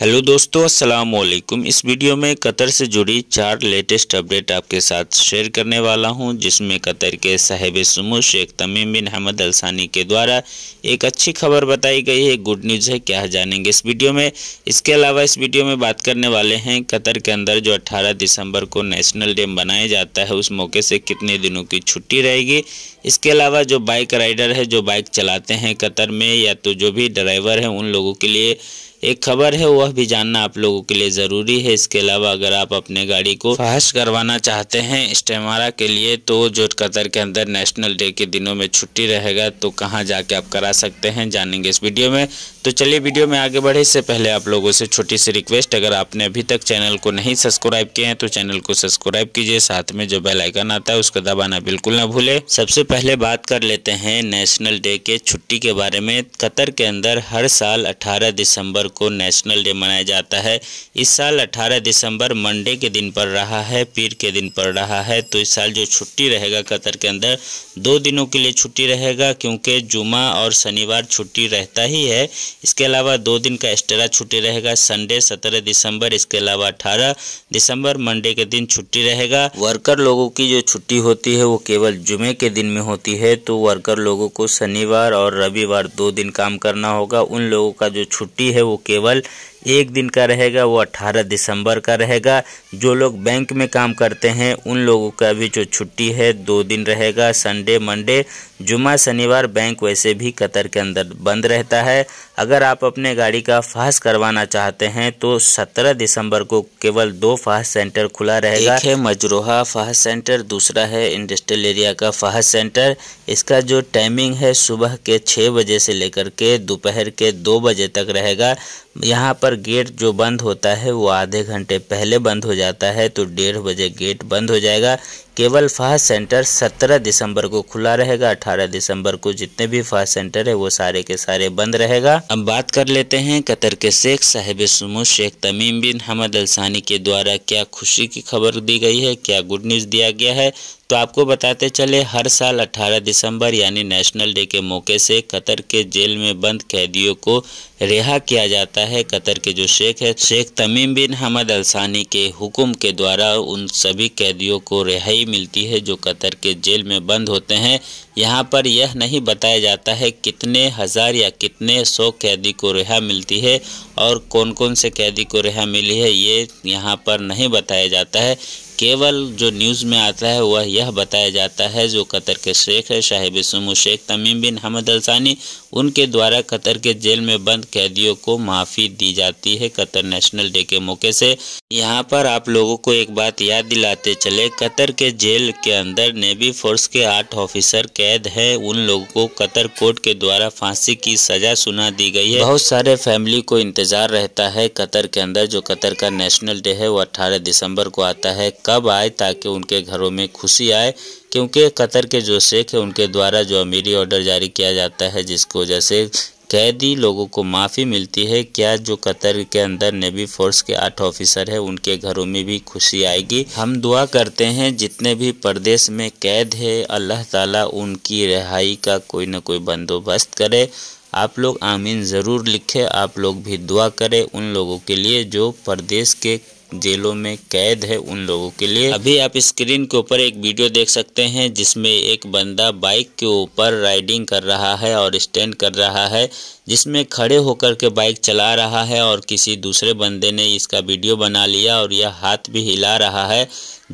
hello दोस्तों अस्सलाम वालेकुम इस वीडियो में कतर से जुड़ी चार लेटेस्ट अपडेट आपके साथ शेयर करने वाला हूं जिसमें कतर के साहेब समूह शेख तमीम बिन अहमद अलसानी के द्वारा एक अच्छी खबर बताई गई है गुड न्यूज़ है क्या जानेंगे इस वीडियो में इसके अलावा इस वीडियो में बात करने वाले हैं कतर के अंदर जो अट्ठारह दिसंबर को नेशनल डे मनाया जाता है उस मौके से कितने दिनों की छुट्टी रहेगी इसके अलावा जो बाइक राइडर है जो बाइक चलाते हैं कतर में या तो जो भी ड्राइवर हैं उन लोगों के लिए एक खबर है वह भी जानना आप लोगों के लिए ज़रूरी है इसके अलावा अगर आप अपने गाड़ी को फास्ट करवाना चाहते हैं इस्टेमारा के लिए तो जो कतर के अंदर नेशनल डे के दिनों में छुट्टी रहेगा तो कहाँ जाके आप करा सकते हैं जानेंगे इस वीडियो में तो चलिए वीडियो में आगे बढ़े इससे पहले आप लोगों से छोटी सी रिक्वेस्ट अगर आपने अभी तक चैनल को नहीं सब्सक्राइब किए हैं तो चैनल को सब्सक्राइब कीजिए साथ में जो बेलाइकन आता है उसको दबाना बिल्कुल ना भूले सबसे पहले बात कर लेते हैं नेशनल डे के छुट्टी के बारे में कतर के अंदर हर साल अठारह दिसंबर को नेशनल डे मनाया जाता है इस साल 18 दिसंबर मंडे के दिन पर रहा है पीर के दिन पर रहा है तो इस साल जो छुट्टी रहेगा कतर के अंदर दो दिनों के लिए छुट्टी रहेगा क्योंकि जुमा और शनिवार छुट्टी रहता ही है इसके अलावा दो दिन का एक्स्ट्रा छुट्टी रहेगा संडे सत्रह दिसंबर इसके अलावा अठारह दिसंबर मंडे के दिन छुट्टी रहेगा वर्कर लोगों की जो छुट्टी होती है वो केवल जुमे के दिन में होती है तो वर्कर लोगों को शनिवार और रविवार दो दिन काम करना होगा उन लोगों का जो छुट्टी है वो केवल एक दिन का रहेगा वो 18 दिसंबर का रहेगा जो लोग बैंक में काम करते हैं उन लोगों का भी जो छुट्टी है दो दिन रहेगा संडे मंडे जुमा शनिवार बैंक वैसे भी कतर के अंदर बंद रहता है अगर आप अपने गाड़ी का फास्ट करवाना चाहते हैं तो 17 दिसंबर को केवल दो फास्ट सेंटर खुला रहेगा एक है मजरोहा फास्ट सेंटर दूसरा है इंडस्ट्रियल एरिया का फास्ट सेंटर इसका जो टाइमिंग है सुबह के छः बजे से लेकर के दोपहर के दो बजे तक रहेगा यहाँ पर गेट जो बंद होता है वो आधे घंटे पहले बंद हो जाता है तो डेढ़ बजे गेट बंद हो जाएगा केवल फाह सेंटर 17 दिसंबर को खुला रहेगा 18 दिसंबर को जितने भी फाह सेंटर है वो सारे के सारे बंद रहेगा अब बात कर लेते हैं कतर के शेख साहेब सुमो Sheikh Tamim bin Hamad Al Thani के द्वारा क्या खुशी की खबर दी गई है क्या गुड न्यूज़ दिया गया है तो आपको बताते चले हर साल 18 दिसंबर यानी नेशनल डे के मौके से कतर के जेल में बंद कैदियों को रिहा किया जाता है कतर के जो शेख है Sheikh Tamim bin Hamad Al Thani के हुक्म के द्वारा उन सभी कैदियों को रिहाई मिलती है जो कतर के जेल में बंद होते हैं यहाँ पर यह नहीं बताया जाता है कितने हज़ार या कितने सौ कैदी को रिहा मिलती है और कौन कौन से कैदी को रिहा मिली है ये यहाँ पर नहीं बताया जाता है केवल जो न्यूज़ में आता है वह यह बताया जाता है जो कतर के शेख है साहिब सुमो Sheikh Tamim bin Hamad Al Thani उनके द्वारा कतर के जेल में बंद कैदियों को माफ़ी दी जाती है कतर नेशनल डे के मौके से यहाँ पर आप लोगों को एक बात याद दिलाते चले कतर के जेल के अंदर नेवी फोर्स के आठ ऑफिसर कैद हैं उन लोगों को कतर कोर्ट के द्वारा फांसी की सज़ा सुना दी गई है बहुत सारे फैमिली को इंतज़ार रहता है कतर के अंदर जो कतर का नेशनल डे है वो अट्ठारह दिसंबर को आता है कब आए ताकि उनके घरों में खुशी आए क्योंकि कतर के जो शेख है उनके द्वारा जो अमीरी ऑर्डर जारी किया जाता है जिसकी वजह से कैदी लोगों को माफ़ी मिलती है क्या जो कतर के अंदर नेवी फोर्स के आठ ऑफिसर हैं उनके घरों में भी खुशी आएगी हम दुआ करते हैं जितने भी प्रदेश में कैद है अल्लाह ताला उनकी रिहाई का कोई ना कोई बंदोबस्त करे आप लोग आमीन ज़रूर लिखें आप लोग भी दुआ करें उन लोगों के लिए जो प्रदेश के जेलों में कैद है उन लोगों के लिए अभी आप स्क्रीन के ऊपर एक वीडियो देख सकते हैं जिसमें एक बंदा बाइक के ऊपर राइडिंग कर रहा है और स्टैंड कर रहा है जिसमें खड़े होकर के बाइक चला रहा है और किसी दूसरे बंदे ने इसका वीडियो बना लिया और यह हाथ भी हिला रहा है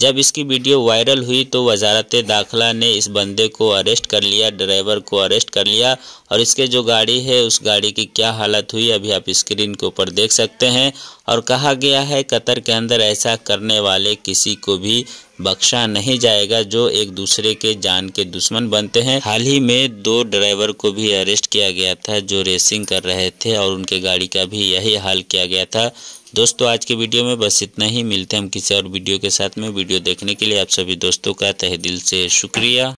जब इसकी वीडियो वायरल हुई तो वजारत दाखला ने इस बंदे को अरेस्ट कर लिया ड्राइवर को अरेस्ट कर लिया और इसके जो गाड़ी है उस गाड़ी की क्या हालत हुई अभी आप स्क्रीन के ऊपर देख सकते हैं और कहा गया है कतर के अंदर ऐसा करने वाले किसी को भी बख्शा नहीं जाएगा जो एक दूसरे के जान के दुश्मन बनते हैं हाल ही में दो ड्राइवर को भी अरेस्ट किया गया था जो रेसिंग कर रहे थे और उनके गाड़ी का भी यही हाल किया गया था दोस्तों आज के वीडियो में बस इतना ही मिलते हैं हम किसी और वीडियो के साथ में वीडियो देखने के लिए आप सभी दोस्तों का तहे दिल से शुक्रिया